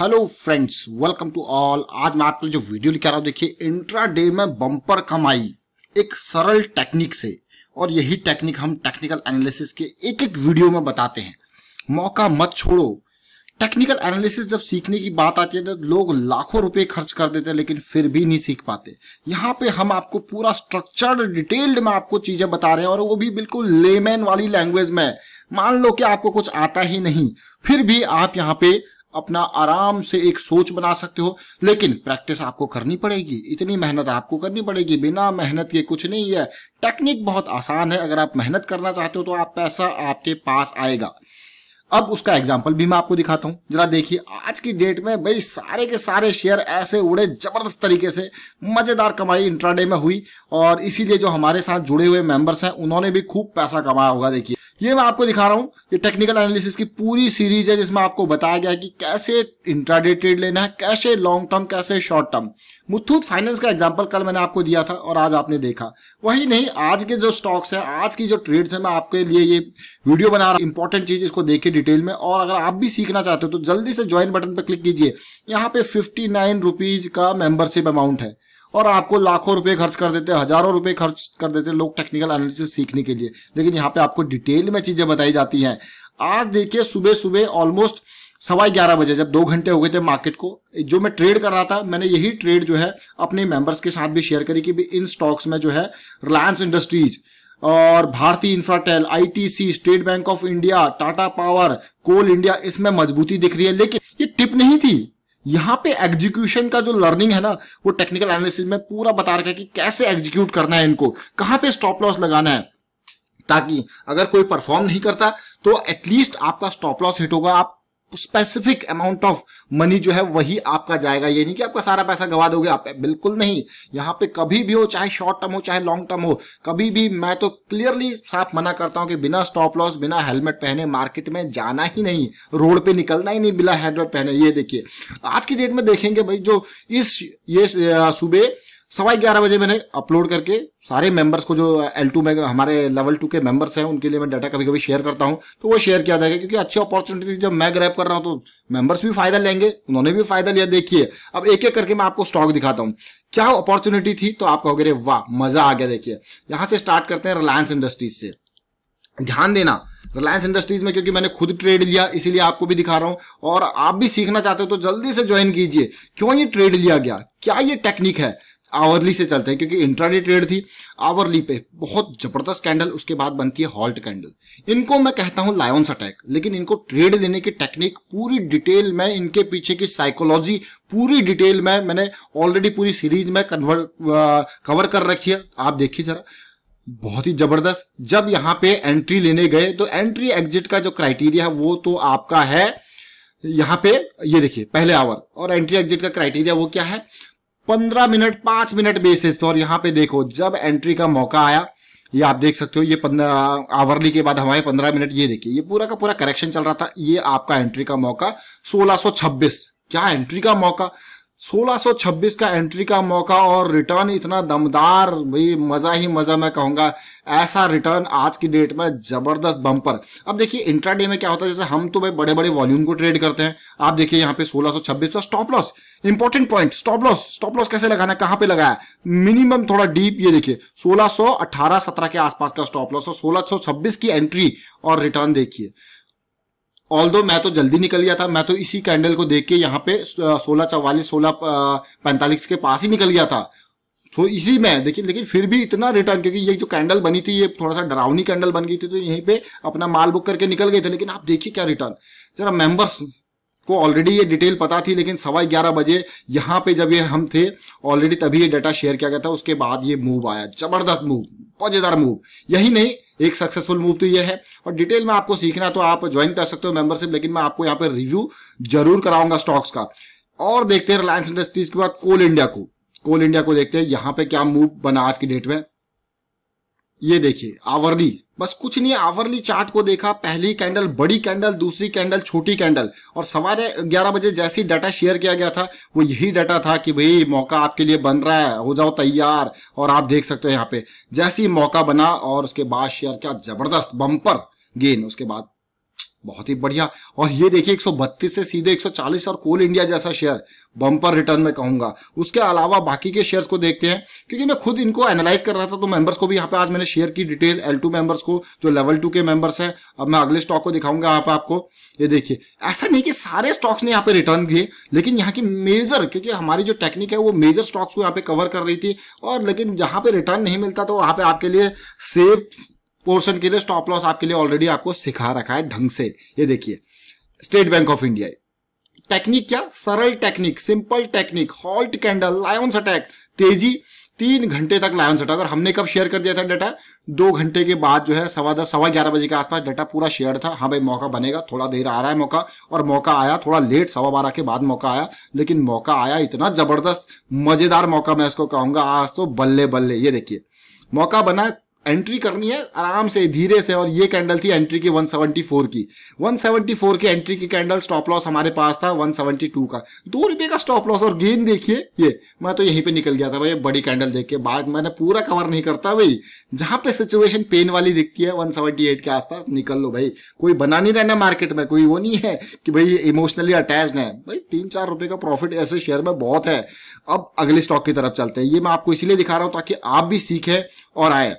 hello friends welcome to all आज मैं आपके लिए जो वीडियो लिखा रहा हूँ देखिए इंट्रा डे में बम्पर कमाई एक सरल टेक्निक से और यही टेक्निक हम टेक्निकल एनालिसिस के एक एक वीडियो में बताते हैं मौका मत छोड़ो टेक्निकल एनालिसिस जब सीखने की बात आती है तो लोग लाखों रुपए खर्च कर देते हैं लेकिन फिर भी नहीं सीख पाते यहाँ पे हम आपको पूरा स्ट्रक्चर डिटेल्ड में आपको चीजें बता रहे हैं और वो भी बिल्कुल लेमैन वाली लैंग्वेज में मान लो कि आपको कुछ आता ही नहीं फिर भी आप यहाँ पे अपना आराम से एक सोच बना सकते हो लेकिन प्रैक्टिस आपको करनी पड़ेगी इतनी मेहनत आपको करनी पड़ेगी बिना मेहनत के कुछ नहीं है टेक्निक बहुत आसान है अगर आप मेहनत करना चाहते हो तो आप पैसा आपके पास आएगा अब उसका एग्जाम्पल भी मैं आपको दिखाता हूं जरा देखिए आज की डेट में भाई सारे के सारे शेयर ऐसे उड़े जबरदस्त तरीके से मजेदार कमाई इंट्राडे में हुई और इसीलिए जो हमारे साथ जुड़े हुए मेंबर्स हैं उन्होंने भी खूब पैसा कमाया होगा देखिए ये मैं आपको दिखा रहा हूँ ये टेक्निकल एनालिसिस की पूरी सीरीज है जिसमें आपको बताया गया है कि कैसे इंट्राडेटेड लेना है कैसे लॉन्ग टर्म कैसे शॉर्ट टर्म मुथूत फाइनेंस का एग्जाम्पल कल मैंने आपको दिया था और आज आपने देखा वही नहीं आज के जो स्टॉक्स हैं आज की जो ट्रेड्स हैं मैं आपके लिए ये वीडियो बना रहा हूँ इंपॉर्टेंट चीज इसको देखिए डिटेल में और अगर आप भी सीखना चाहते हो तो जल्दी से ज्वाइन बटन पर क्लिक कीजिए यहाँ पे फिफ्टी का मेंबरशिप अमाउंट है और आपको लाखों रुपए खर्च कर देते हजारों रुपए खर्च कर देते लोग टेक्निकल एनालिसिस सीखने के लिए लेकिन यहाँ पे आपको डिटेल में चीजें बताई जाती हैं आज देखिए सुबह सुबह ऑलमोस्ट सवा ग्यारह बजे जब दो घंटे हो गए थे मार्केट को जो मैं ट्रेड कर रहा था मैंने यही ट्रेड जो है अपने मेंबर्स के साथ भी शेयर करी कि भी इन स्टॉक्स में जो है रिलायंस इंडस्ट्रीज और Bharti Infratel ITC State Bank of India Tata Power Coal India इसमें मजबूती दिख रही है लेकिन ये टिप नहीं थी यहाँ पे एग्जीक्यूशन का जो लर्निंग है ना वो टेक्निकल एनालिसिस में पूरा बता रखा है कि कैसे एग्जीक्यूट करना है इनको कहाँ पे स्टॉप लॉस लगाना है ताकि अगर कोई परफॉर्म नहीं करता तो एटलीस्ट आपका स्टॉप लॉस हिट होगा आप स्पेसिफिक अमाउंट ऑफ मनी जो है वही आपका जाएगा ये नहीं कि आपका सारा पैसा गवा दोगे आप बिल्कुल नहीं यहाँ पे कभी भी हो चाहे शॉर्ट टर्म हो चाहे लॉन्ग टर्म हो कभी भी मैं तो क्लियरली साफ मना करता हूं कि बिना स्टॉप लॉस बिना हेलमेट पहने मार्केट में जाना ही नहीं रोड पे निकलना ही नहीं बिना हेलमेट पहने ये देखिए आज की डेट में देखेंगे भाई जो इस ये सूबे सवा ग्यारह बजे मैंने अपलोड करके सारे मेंबर्स को जो एल टू में हमारे लेवल टू के मेंबर्स हैं उनके लिए मैं डाटा कभी कभी शेयर करता हूं तो वो शेयर किया जाएगा क्योंकि अच्छी अपॉर्चुनिटी जब मैं ग्रैप कर रहा हूं तो मेंबर्स भी फायदा लेंगे उन्होंने भी फायदा लिया देखिए अब एक एक करके मैं आपको स्टॉक दिखाता हूँ क्या अपॉर्चुनिटी थी तो आप कहोगे वाह मजा आ गया देखिए यहां से स्टार्ट करते हैं रिलायंस इंडस्ट्रीज से ध्यान देना रिलायंस इंडस्ट्रीज में क्योंकि मैंने खुद ट्रेड लिया इसीलिए आपको भी दिखा रहा हूं और आप भी सीखना चाहते हो तो जल्दी से ज्वाइन कीजिए क्यों ये ट्रेड लिया गया क्या ये टेक्निक है आवरली से चलते हैं क्योंकि इंट्राडे ट्रेड थी आवरली पे बहुत जबरदस्त कैंडल उसके बाद बनती है हॉल्ट कैंडल इनको मैं कहता हूं लायंस अटैक लेकिन इनको ट्रेड लेने की टेक्निक पूरी डिटेल में इनके पीछे की साइकोलॉजी पूरी डिटेल में मैंने ऑलरेडी पूरी सीरीज में कन्वर्ट कवर कर रखी है आप देखिए जरा बहुत ही जबरदस्त जब यहाँ पे एंट्री लेने गए तो एंट्री एग्जिट का जो क्राइटेरिया है वो तो आपका है यहाँ पे ये देखिए पहले आवर और एंट्री एग्जिट का क्राइटेरिया वो क्या है पंद्रह मिनट पांच मिनट बेसिस पे और यहाँ पे देखो जब एंट्री का मौका आया ये आप देख सकते हो ये पंद्रह आवरली के बाद हमारे पंद्रह मिनट ये देखिए ये पूरा का पूरा करेक्शन चल रहा था ये आपका एंट्री का मौका सोलह क्या एंट्री का मौका 1626 का एंट्री का मौका और रिटर्न इतना दमदार भाई मज़ा ही मज़ा मैं कहूँगा ऐसा रिटर्न आज की डेट में ज़बरदस्त बम्पर अब देखिए इंट्राडे में क्या होता है जैसे हम तो भाई बड़े बड़े वॉल्यूम को ट्रेड करते हैं आप देखिए यहाँ पे 1626 का stop loss important point stop loss stop loss कैसे लगाना कहाँ पर लगाया मिनिमम थोड़ा डीप ये देखिए सोलह 17 के आसपास का स्टॉप लॉस और सोलह की एंट्री और रिटर्न देखिए ऑल दो मैं तो जल्दी निकल गया था मैं तो इसी कैंडल को देख के यहाँ पे सोलह चवालीस सोलह पैंतालीस के पास ही निकल गया था तो इसी में देखिए लेकिन फिर भी इतना रिटर्न क्योंकि ये जो कैंडल बनी थी ये थोड़ा सा डरावनी कैंडल बन गई थी तो यहीं पे अपना माल बुक करके निकल गए थे लेकिन आप देखिए क्या रिटर्न जरा मेंबर्स को ऑलरेडी ये डिटेल पता थी लेकिन सवा ग्यारह बजे यहाँ पे जब ये हम थे ऑलरेडी तभी ये डाटा शेयर किया गया था उसके बाद ये मूव आया जबरदस्त मूव मजेदार मूव यही नहीं एक सक्सेसफुल मूव तो ये है और डिटेल में आपको सीखना तो आप ज्वाइन कर सकते हो मेंबरशिप लेकिन मैं आपको यहाँ पर रिव्यू जरूर कराऊंगा स्टॉक्स का और देखते हैं रिलायंस इंडस्ट्रीज के बाद कोल इंडिया को कोल इंडिया को देखते हैं यहां पे क्या मूव बना आज की डेट में ये देखिए आवरली बस कुछ नहीं आवरली चार्ट को देखा पहली कैंडल बड़ी कैंडल दूसरी कैंडल छोटी कैंडल और सवारे ग्यारह बजे जैसे ही डाटा शेयर किया गया था वो यही डाटा था कि भाई मौका आपके लिए बन रहा है हो जाओ तैयार और आप देख सकते हो यहाँ पे जैसे ही मौका बना और उसके बाद शेयर क्या जबरदस्त बम्पर गेन उसके बाद बहुत ही बढ़िया और ये देखिए 132 से सीधे 140 और कोल इंडिया जैसा शेयर बम्पर रिटर्न में कहूंगा उसके अलावा बाकी के शेयर्स को देखते हैं क्योंकि मैं खुद इनको एनालाइज कर रहा था तो मेंबर्स को भी यहाँ पे आज मैंने शेयर की डिटेल एल टू मेंबर्स को जो लेवल टू के मेंबर्स हैं अब मैं अगले स्टॉक को दिखाऊंगा यहाँ पे आपको ये देखिए ऐसा नहीं कि सारे स्टॉक्स ने यहाँ पे रिटर्न दिए लेकिन यहाँ की मेजर क्योंकि हमारी जो टेक्निक है वो मेजर स्टॉक्स को यहाँ पे कवर कर रही थी और लेकिन जहां पर रिटर्न नहीं मिलता तो वहां पर आपके लिए सेफ पोर्शन के लिए स्टॉप लॉस आपके लिए ऑलरेडी आपको सिखा रखा है ढंग से ये देखिए State Bank of India technique क्या सरल technique simple technique halt candle lions attack तेजी तीन घंटे तक लायंस अटैक और हमने कब शेयर कर दिया था डाटा दो घंटे के बाद जो है सवा दस सवा ग्यारह बजे के आसपास डाटा पूरा शेयर था हाँ भाई मौका बनेगा थोड़ा देर आ रहा है मौका और मौका आया थोड़ा लेट सवा बारह के बाद मौका आया लेकिन मौका आया इतना जबरदस्त मजेदार मौका मैं इसको कहूंगा आज तो बल्ले बल्ले ये देखिए मौका बना एंट्री करनी है आराम से धीरे से और ये कैंडल थी एंट्री की 174 की 174 की एंट्री की कैंडल स्टॉप लॉस हमारे पास था 172 का दो रुपए का स्टॉप लॉस और गेन देखिए ये मैं तो यहीं पे निकल गया था भाई बड़ी कैंडल देख के बाद मैंने पूरा कवर नहीं करता भाई जहां पे सिचुएशन पेन वाली दिखती है वन के आसपास निकल लो भाई कोई बना नहीं रहना मार्केट में कोई वो नहीं है कि भाई इमोशनली अटैच है भाई तीन चार रुपए का प्रॉफिट ऐसे शेयर में बहुत है अब अगले स्टॉक की तरफ चलते हैं ये मैं आपको इसीलिए दिखा रहा हूँ ताकि आप भी सीखें और आए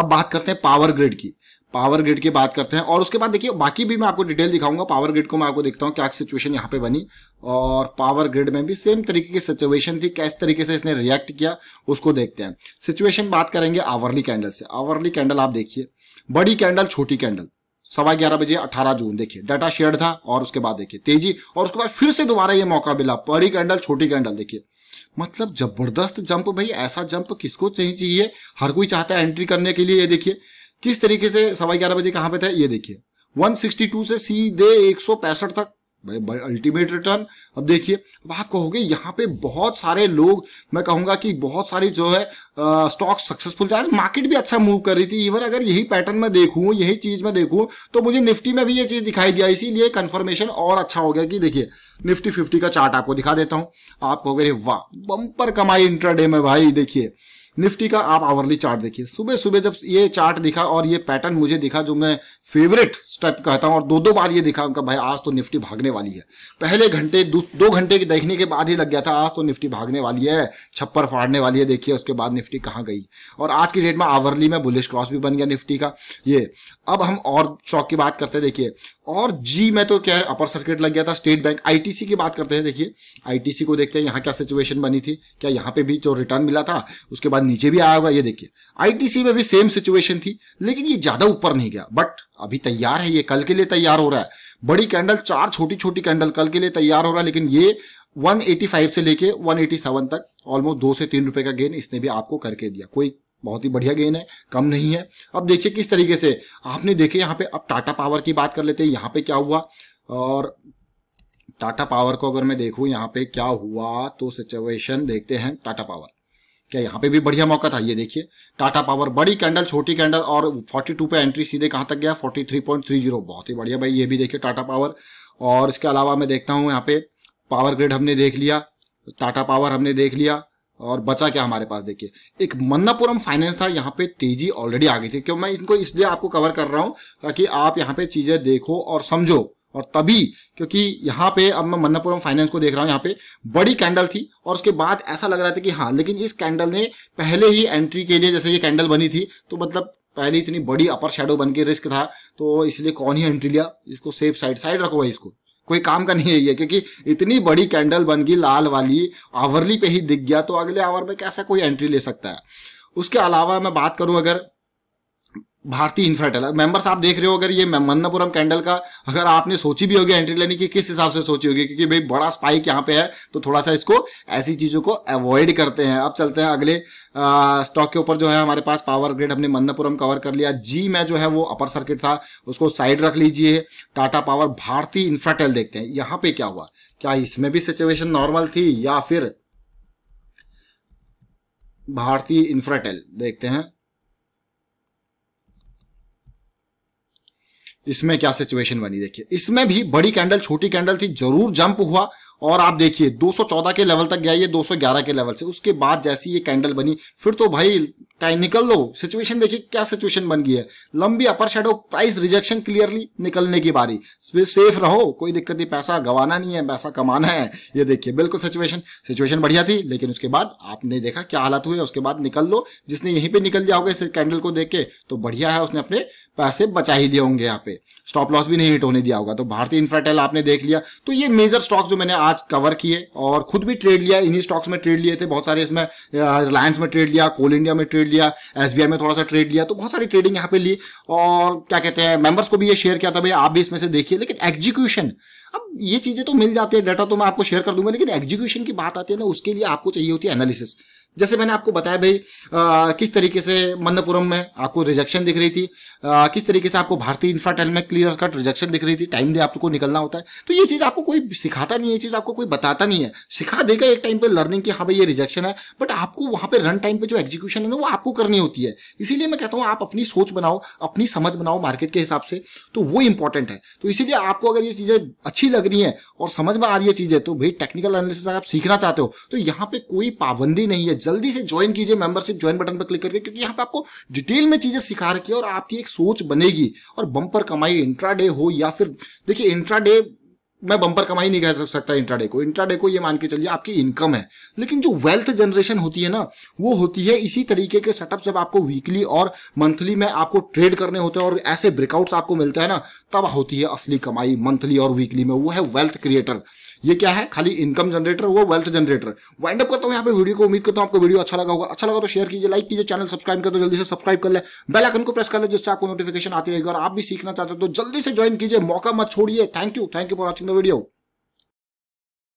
अब बात करते हैं पावर ग्रिड की पावर ग्रिड की बात करते हैं और उसके बाद देखिए बाकी भी मैं आपको डिटेल दिखाऊंगा पावर ग्रिड को मैं आपको देखता हूँ क्या सिचुएशन यहाँ पे बनी और पावर ग्रिड में भी सेम तरीके की सिचुएशन थी कैसे तरीके से इसने रिएक्ट किया उसको देखते हैं सिचुएशन बात करेंगे आवरली कैंडल से आवरली कैंडल आप देखिए बड़ी कैंडल छोटी कैंडल सवा ग्यारह बजे अठारह जून देखिए डाटा शेयर था और उसके बाद देखिए तेजी और उसके बाद फिर से दोबारा ये मौका मिला बड़ी कैंडल छोटी कैंडल देखिए मतलब जबरदस्त जंप भाई ऐसा जंप किसको चाहिए चाहिए हर कोई चाहता है एंट्री करने के लिए ये देखिए किस तरीके से सवा ग्यारह बजे कहाँ पे था ये देखिए 162 से सीधे एक तक अल्टीमेट रिटर्न अब देखिए अब आप कहोगे यहाँ पे बहुत सारे लोग मैं कहूंगा कि बहुत सारी जो है स्टॉक सक्सेसफुल आज मार्केट भी अच्छा मूव कर रही थी इवन अगर यही पैटर्न मैं देखूं यही चीज़ मैं देखूं तो मुझे निफ्टी में भी ये चीज़ दिखाई दिया इसीलिए कन्फर्मेशन और अच्छा हो गया कि देखिए निफ्टी फिफ्टी का चार्ट आपको दिखा देता हूं आप कहोगे वाह बम्पर कमाई इंटरडे में भाई देखिए निफ्टी का आप आवरली चार्ट देखिए सुबह सुबह जब ये चार्ट दिखा और ये पैटर्न मुझे दिखा जो मैं फेवरेट स्टेप कहता हूँ और दो दो बार ये दिखा उनका भाई आज तो निफ्टी भागने वाली है पहले घंटे दो घंटे के देखने के बाद ही लग गया था आज तो निफ्टी भागने वाली है छप्पर फाड़ने वाली है देखिए उसके बाद निफ्टी कहाँ गई और आज की डेट में आवरली में बुलिश क्रॉस भी बन गया निफ्टी का ये अब हम और शौक की बात करते हैं देखिए और जी मैं तो क्या अपर सर्किट लग गया था स्टेट बैंक आईटीसी की बात करते हैं देखिए आईटीसी को देखते हैं यहाँ क्या सिचुएशन बनी थी क्या यहाँ पे भी जो रिटर्न मिला था उसके बाद बाद नीचे भी आया हुआ ये देखिए आईटीसी में भी सेम सिचुएशन थी लेकिन ये ज्यादा ऊपर नहीं गया बट अभी तैयार है ये कल के लिए तैयार हो रहा है बड़ी कैंडल चार छोटी छोटी कैंडल कल के लिए तैयार हो रहा है लेकिन ये 185 से लेके 187 तक ऑलमोस्ट दो से तीन रुपए का गेन इसने भी आपको करके दिया कोई बहुत ही बढ़िया गेन है कम नहीं है अब देखिए किस तरीके से आपने देखे यहाँ पे अब टाटा पावर की बात कर लेते हैं यहाँ पे क्या हुआ और टाटा पावर को अगर मैं देखूँ यहाँ पे क्या हुआ तो सिचुएशन देखते हैं टाटा पावर क्या यहाँ पे भी बढ़िया मौका था ये देखिए टाटा पावर बड़ी कैंडल छोटी कैंडल और 42 पे एंट्री सीधे कहाँ तक गया 43.30 बहुत ही बढ़िया भाई ये भी देखिए टाटा पावर और इसके अलावा मैं देखता हूँ यहाँ पे पावर ग्रिड हमने देख लिया टाटा पावर हमने देख लिया और बचा क्या हमारे पास देखिए एक मन्नापुरम फाइनेंस था यहाँ पे तेजी ऑलरेडी आ गई थी क्यों मैं इनको इसलिए आपको कवर कर रहा हूँ ताकि आप यहाँ पे चीज़ें देखो और समझो और तभी क्योंकि यहाँ पे अब मैं मन्नापुरम फाइनेंस को देख रहा हूँ यहाँ पे बड़ी कैंडल थी और उसके बाद ऐसा लग रहा था कि हाँ लेकिन इस कैंडल ने पहले ही एंट्री के लिए जैसे ये कैंडल बनी थी तो मतलब पहले इतनी बड़ी अपर शेडो बन के रिस्क था तो इसलिए कौन ही एंट्री लिया इसको सेफ साइड साइड रखो भाई इसको कोई काम का नहीं है ये क्योंकि इतनी बड़ी कैंडल बन गई लाल वाली आवरली पे ही दिख गया तो अगले आवर में कैसा कोई एंट्री ले सकता है उसके अलावा मैं बात करूं अगर भारतीय इन्फ्राटेल मेंबर्स आप देख रहे हो अगर ये मन्नापुरम कैंडल का अगर आपने सोची भी होगी एंट्री लेने की किस हिसाब से सोची होगी क्योंकि भाई बड़ा स्पाइक यहाँ पे है तो थोड़ा सा इसको ऐसी चीज़ों को अवॉइड करते हैं अब चलते हैं अगले स्टॉक के ऊपर जो है हमारे पास पावर ग्रिड हमने मन्नापुरम कवर कर लिया जी में जो है वो अपर सर्किट था उसको साइड रख लीजिए टाटा पावर भारतीय इन्फ्राटेल देखते हैं यहाँ पे क्या हुआ क्या इसमें भी सिचुएशन नॉर्मल थी या फिर भारतीय इन्फ्राटेल देखते हैं इसमें क्या सिचुएशन बनी देखिए इसमें भी बड़ी कैंडल छोटी कैंडल थी जरूर जंप हुआ और आप देखिए 214 के लेवल तक गया ये 211 के लेवल से उसके बाद जैसी ये कैंडल बनी फिर तो भाई टाइम निकल लो सिचुएशन देखिए क्या सिचुएशन बन गई है लंबी upper shadow price rejection clearly निकलने की बारी सेफ रहो कोई दिक्कत नहीं पैसा गवाना नहीं है पैसा कमाना है ये देखिए बिल्कुल सिचुएशन सिचुएशन बढ़िया थी लेकिन उसके बाद आपने देखा क्या हालत हुई उसके बाद निकल लो जिसने यहीं पर निकल जाओगे इस कैंडल को देख के तो बढ़िया है उसने अपने पैसे बचा ही लिए होंगे यहाँ पे स्टॉप लॉस भी नहीं हिट होने दिया होगा तो भारतीय इंफ्राटेल आपने देख लिया तो ये मेजर स्टॉक्स जो मैंने आज कवर किए और खुद भी ट्रेड लिया इन्हीं स्टॉक्स में ट्रेड लिए थे बहुत सारे इसमें रिलायंस में ट्रेड लिया कोल इंडिया में ट्रेड लिया एस में थोड़ा सा ट्रेड लिया तो बहुत सारी ट्रेडिंग यहाँ पे ली और क्या कहते हैं मेंबर्स को भी ये शेयर किया था भाई आप भी इसमें से देखिए लेकिन एग्जीक्यूशन अब ये चीजें तो मिल जाती है डाटा तो मैं आपको शेयर कर दूंगा लेकिन एग्जीक्यूशन की बात आती है ना उसके लिए आपको चाहिए होती है एनालिसिस जैसे मैंने आपको बताया भाई किस तरीके से मन्नपुरम में आपको रिजेक्शन दिख रही थी आ, किस तरीके से आपको भारतीय इंफ्राटेल में क्लियर कट रिजेक्शन दिख रही थी टाइम दे आपको निकलना होता है तो ये चीज़ आपको कोई सिखाता नहीं है ये चीज़ आपको कोई बताता नहीं है सिखा देगा एक टाइम पे लर्निंग की हाँ भाई ये रिजेक्शन है बट आपको वहाँ पर रन टाइम पे जो एग्जीक्यूशन है ना वो आपको करनी होती है इसीलिए मैं कहता हूँ आप अपनी सोच बनाओ अपनी समझ बनाओ मार्केट के हिसाब से तो वो इंपॉर्टेंट है तो इसीलिए आपको अगर ये चीज़ें अच्छी लग रही हैं और समझ में आ रही है चीज़ें तो भाई टेक्निकल एनालिसिस अगर आप सीखना चाहते हो तो यहाँ पे कोई पाबंदी नहीं है जल्दी से ज्वाइन कीजिए मेंबरशिप ज्वाइन बटन पर क्लिक करके क्योंकि यहाँ पे आपको डिटेल में चीजें सिखा रखी है और आपकी एक सोच बनेगी और बंपर कमाई इंट्राडे हो या फिर देखिए इंट्राडे मैं बम्पर कमाई नहीं कह सकता इंट्राडे को इंट्राडे को ये मान के चलिए आपकी इनकम है लेकिन जो वेल्थ जनरेशन होती है ना वो होती है इसी तरीके के सेटअप जब आपको वीकली और मंथली में आपको ट्रेड करने होते हैं और ऐसे ब्रेकआउट्स आपको मिलते हैं ना तब होती है असली कमाई मंथली और वीकली में वो है वेल्थ क्रिएटर ये क्या है खाली इनकम जनरेटर वो वेल्थ जनरेटर वाइंड अप करता हूँ यहाँ पे वीडियो को उम्मीद करता हूँ आपको वीडियो अच्छा लगा होगा अच्छा लगा तो शेयर कीजिए लाइक कीजिए चैनल सब्सक्राइब कर दो जल्दी से सब्सक्राइब कर ले बेल आइकन को प्रेस कर ले जिससे आपको नोटिफिकेशन आती रहेगी और आप भी सीखना चाहते हो तो जल्दी से ज्वाइन कीजिए मौका मत छोड़िए thank you thank you for watching the video